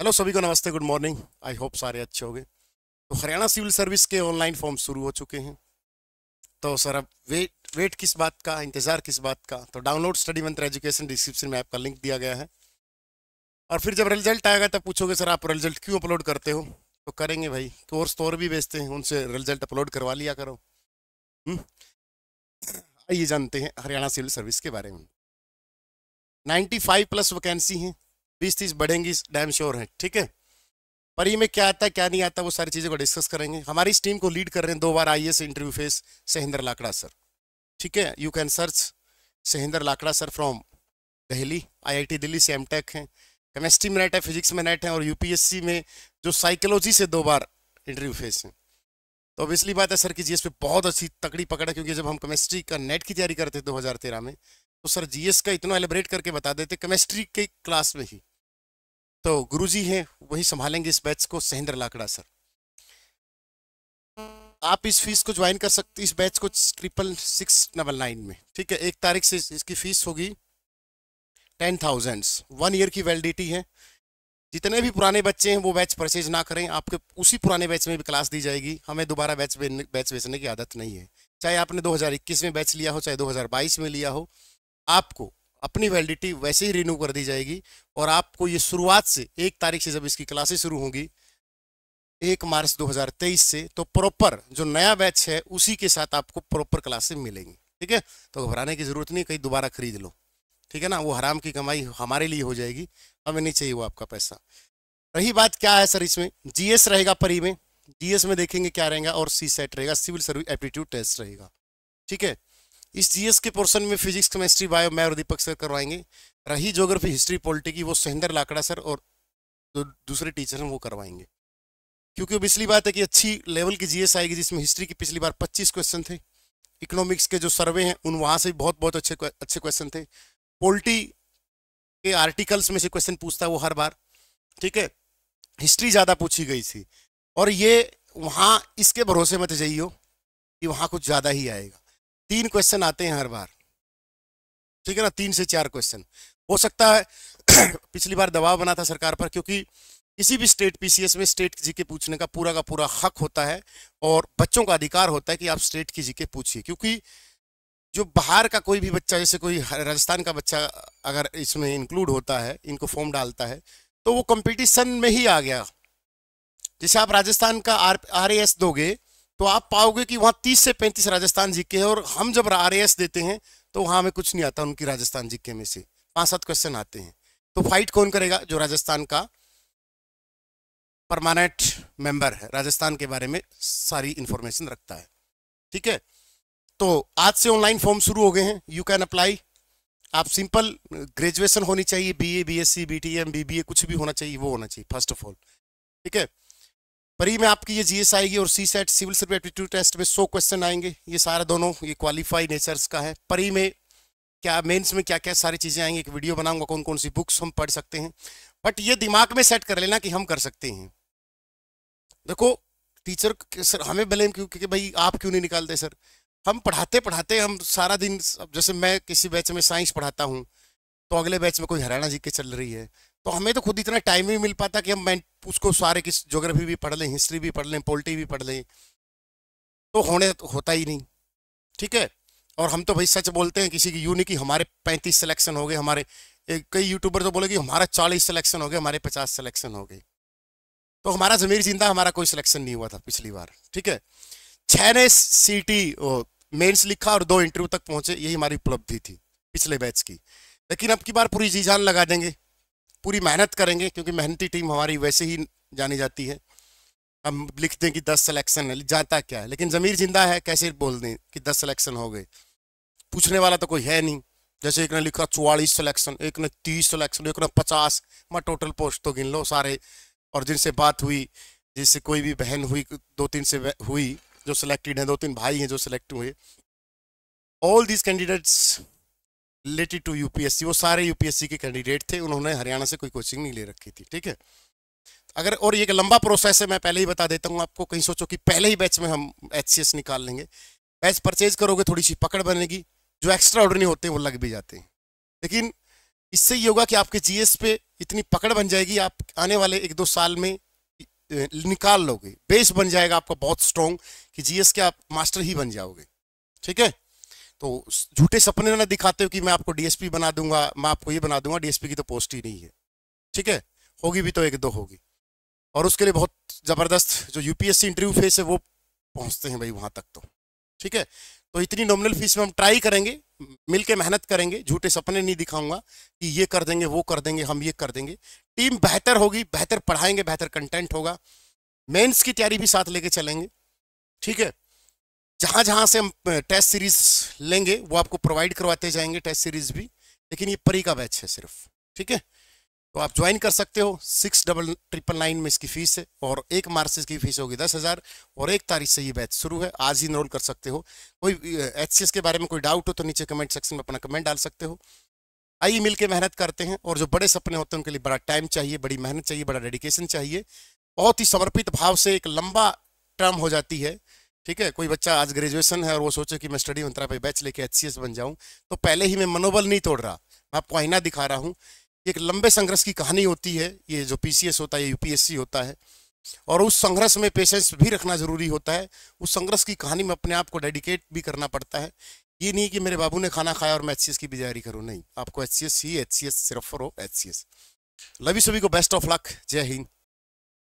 Hello सभी को नमस्ते गुड मॉर्निंग आई होप सारे अच्छे होंगे तो हरियाणा सिविल सर्विस के ऑनलाइन फॉर्म शुरू हो चुके हैं तो सर अब वेट वेट किस बात का इंतज़ार किस बात का तो download study Mantra education description में आपका लिंक दिया गया है और फिर जब रिजल्ट आएगा तब पूछोगे सर आप रिजल्ट क्यों अपलोड करते हो तो करेंगे भाई कोर्स तो और भी बेचते हैं उनसे रिजल्ट अपलोड करवा लिया करो हम्म? आइए जानते हैं हरियाणा सिविल सर्विस के बारे में नाइन्टी प्लस वैकेंसी हैं बीस तीस बढ़ेंगी डैम श्योर हैं ठीक है पर ये में क्या आता है क्या नहीं आता वो सारी चीज़ों को डिस्कस करेंगे हमारी इस टीम को लीड कर रहे हैं दो बार आई interview face Sahendra Lakra sir ठीक है you can search Sahendra Lakra sir from Delhi IIT Delhi से एमटेक हैं केमिस्ट्री में नेट है फिजिक्स में नेट है और यूपीएससी में जो साइकोलॉजी से दो बार इंटरव्यू फेस हैं तो ऑब्वियसली बात है सर की जीएस पे बहुत अच्छी तकड़ी पकड़ है क्योंकि जब हम केमिस्ट्री का नेट की तैयारी करते थे 2013 में तो सर जीएस का इतना एलिब्रेट करके बता देते केमिस्ट्री के क्लास में ही तो गुरुजी हैं वही संभालेंगे इस बैच को सहेंद्र लाकड़ा सर आप इस फीस को ज्वाइन कर सकते इस बैच को ट्रिपल सिक्स डबल नाइन में ठीक है एक तारीख से इसकी फीस होगी टेन थाउजेंड्स वन ईयर की वैलिडिटी है जितने भी पुराने बच्चे हैं वो बैच परचेज ना करें आपके उसी पुराने बैच में भी क्लास दी जाएगी हमें दोबारा बैच बैच बेचने की आदत नहीं है चाहे आपने 2021 में बैच लिया हो चाहे 2022 में लिया हो आपको अपनी वैलिडिटी वैसे ही रिन्यू कर दी जाएगी और आपको ये शुरुआत से एक तारीख से जब इसकी क्लासेस शुरू होंगी एक मार्च 2023 से तो प्रॉपर जो नया बैच है उसी के साथ आपको प्रॉपर क्लासेस मिलेंगी ठीक है तो घबराने की ज़रूरत नहीं कहीं दोबारा खरीद लो ठीक है ना वो हराम की कमाई हमारे लिए हो जाएगी हमें नहीं चाहिए वो आपका पैसा रही बात क्या है सर इसमें जीएस रहेगा परी में जीएस में देखेंगे क्या रहेगा और सी सेट रहेगा सिविल सर्विस एप्टीट्यूड टेस्ट रहेगा ठीक है इस जीएस के पोर्शन में फिजिक्स केमिस्ट्री बायो मैं और दीपक सर करवाएंगे रही ज्योग्राफी हिस्ट्री पॉलिटी की वो सहेंद्र लाकड़ा सर और जो दूसरे टीचर हैं वो करवाएंगे क्योंकि वो पिछली बात है कि अच्छी लेवल की जीएस आएगी जिसमें हिस्ट्री की पिछली बार 25 क्वेश्चन थे इकोनॉमिक्स के जो सर्वे हैं उन वहाँ से बहुत बहुत अच्छे अच्छे क्वेश्चन थे पोल्ट्री के आर्टिकल्स में से क्वेश्चन पूछता वो हर बार ठीक है हिस्ट्री ज़्यादा पूछी गई थी और ये वहाँ इसके भरोसे मत जाइयो कि वहाँ कुछ ज़्यादा ही आएगा तीन क्वेश्चन आते हैं हर बार ठीक है ना तीन से चार क्वेश्चन हो सकता है पिछली बार दबाव बना था सरकार पर क्योंकि किसी भी स्टेट पीसीएस में स्टेट जीके पूछने का पूरा का पूरा हक होता है और बच्चों का अधिकार होता है कि आप स्टेट की जीके पूछिए क्योंकि जो बाहर का कोई भी बच्चा जैसे कोई राजस्थान का बच्चा अगर इसमें इंक्लूड होता है इनको फॉर्म डालता है तो वो कंपटीशन में ही आ गया जैसे आप राजस्थान का आर आर दोगे तो आप पाओगे कि वहाँ तीस से पैंतीस राजस्थान जीके हैं और हम जब आर देते हैं तो वहाँ हमें कुछ नहीं आता उनकी राजस्थान जीके में से पांच सात क्वेश्चन आते हैं तो फाइट कौन करेगा जो राजस्थान का परमानेंट मेंबर है राजस्थान के बारे में सारी इंफॉर्मेशन रखता है ठीक है तो आज से ऑनलाइन फॉर्म शुरू हो गए हैं यू कैन अप्लाई आप सिंपल ग्रेजुएशन होनी चाहिए बी बीएससी बी बीबीए कुछ भी होना चाहिए वो होना चाहिए फर्स्ट ऑफ ऑल ठीक है परी में आपकी ये एस आएगी और CSAT civil service aptitude test में सौ क्वेश्चन आएंगे ये सारा दोनों ये क्वालिफाई नेचर्स का है परी में क्या मेंस में क्या क्या सारी चीज़ें आएंगी एक वीडियो बनाऊंगा कौन कौन सी बुक्स हम पढ़ सकते हैं बट ये दिमाग में सेट कर लेना कि हम कर सकते हैं देखो टीचर सर हमें ब्लेम क्यों क्योंकि भाई आप क्यों नहीं निकालते सर हम पढ़ाते पढ़ाते हम सारा दिन जैसे मैं किसी बैच में साइंस पढ़ाता हूँ तो अगले बैच में कोई हरियाणा जी के चल रही है तो हमें तो खुद इतना टाइम ही मिल पाता कि हम उसको सारे किस जोग्राफी भी पढ़ लें हिस्ट्री भी पढ़ लें पोल्ट्री भी पढ़ लें तो होने तो होता ही नहीं ठीक है और हम तो भाई सच बोलते हैं किसी की यू नहीं कि हमारे पैंतीस सिलेक्शन हो गए हमारे कई यूट्यूबर तो बोले कि हमारा चालीस सिलेक्शन हो गए हमारे पचास सिलेक्शन हो गए तो हमारा जमीर जिंदा हमारा कोई सिलेक्शन नहीं हुआ था पिछली बार ठीक है छः ने सी टी मेन्स लिखा और दो इंटरव्यू तक पहुंचे यही हमारी उपलब्धि थी पिछले बैच की लेकिन अब की बार पूरी जी जान लगा देंगे पूरी मेहनत करेंगे क्योंकि मेहनती टीम हमारी वैसे ही जानी जाती है हम लिखते हैं कि दस सिलेक्शन है जाता क्या है लेकिन ज़मीर जिंदा है कैसे बोल दें कि दस सिलेक्शन हो गए पूछने वाला तो कोई है नहीं जैसे एक ने लिखा चौवालीस सिलेक्शन एक ने तीस सिलेक्शन एक ने पचास मैं टोटल पोस्ट तो गिन लो सारे और जिनसे बात हुई जिससे कोई भी बहन हुई दो तीन से हुई जो सिलेक्टेड हैं दो तीन भाई हैं जो सिलेक्ट हुए all these candidates related to UPSC वो सारे यूपीएससी के कैंडिडेट थे उन्होंने हरियाणा से कोई कोचिंग नहीं ले रखी थी ठीक है अगर और ये एक लंबा प्रोसेस है मैं पहले ही बता देता हूँ आपको कहीं सोचो कि पहले ही बैच में हम एच निकाल लेंगे बैच परचेज करोगे थोड़ी सी पकड़ बनेगी जो एक्स्ट्रा ऑर्डर नहीं होते हैं वो लग भी जाते हैं लेकिन इससे ये होगा कि आपके जी पे इतनी पकड़ बन जाएगी आप आने वाले एक दो साल में निकाल लोगे बेस बन जाएगा आपका बहुत स्ट्रॉन्ग कि जीएस के आप मास्टर ही बन जाओगे ठीक है तो झूठे सपने ना दिखाते हो कि मैं आपको डीएसपी बना दूंगा मैं आपको ये बना दूंगा डीएसपी की तो पोस्ट ही नहीं है ठीक है होगी भी तो एक दो होगी और उसके लिए बहुत ज़बरदस्त जो यूपीएससी इंटरव्यू फेस है वो पहुंचते हैं भाई वहाँ तक तो ठीक है तो इतनी नॉमिनल फीस में हम ट्राई करेंगे मिल मेहनत करेंगे झूठे सपने नहीं दिखाऊंगा कि ये कर देंगे वो कर देंगे हम ये कर देंगे टीम बेहतर होगी बेहतर पढ़ाएंगे बेहतर कंटेंट होगा मेंस की तैयारी भी साथ लेके चलेंगे ठीक है जहाँ जहाँ से हम टेस्ट सीरीज लेंगे वो आपको प्रोवाइड करवाते जाएंगे टेस्ट सीरीज भी लेकिन ये परी का बैच है सिर्फ ठीक है तो आप ज्वाइन कर सकते हो सिक्स डबल ट्रिपल नाइन में इसकी फीस है और एक मार्च से इसकी फीस होगी दस हज़ार और एक तारीख से ये बैच शुरू है आज ही इनरोल कर सकते हो कोई एच के बारे में कोई डाउट हो तो नीचे कमेंट सेक्शन में अपना कमेंट डाल सकते हो आइए मिल मेहनत करते हैं और जो बड़े सपने होते हैं उनके लिए बड़ा टाइम चाहिए बड़ी मेहनत चाहिए बड़ा डेडिकेशन चाहिए बहुत ही समर्पित भाव से एक लंबा टर्म हो जाती है ठीक है कोई बच्चा आज ग्रेजुएशन है और वो सोचे कि मैं स्टडी मंत्रा पे बैच लेके एच बन जाऊँ तो पहले ही मैं मनोबल नहीं तोड़ रहा मैं आपको आईना दिखा रहा हूँ एक लंबे संघर्ष की कहानी होती है ये जो पी होता है यूपीएससी होता है और उस संघर्ष में पेशेंस भी रखना जरूरी होता है उस संघर्ष की कहानी में अपने आप को डेडिकेट भी करना पड़ता है ये नहीं कि मेरे बाबू ने खाना खाया और मैं एच की तैयारी करूँ नहीं आपको एच ही एच सी एस सिर्फ और एच सी एस लवी सभी को बेस्ट ऑफ लक जय हिंद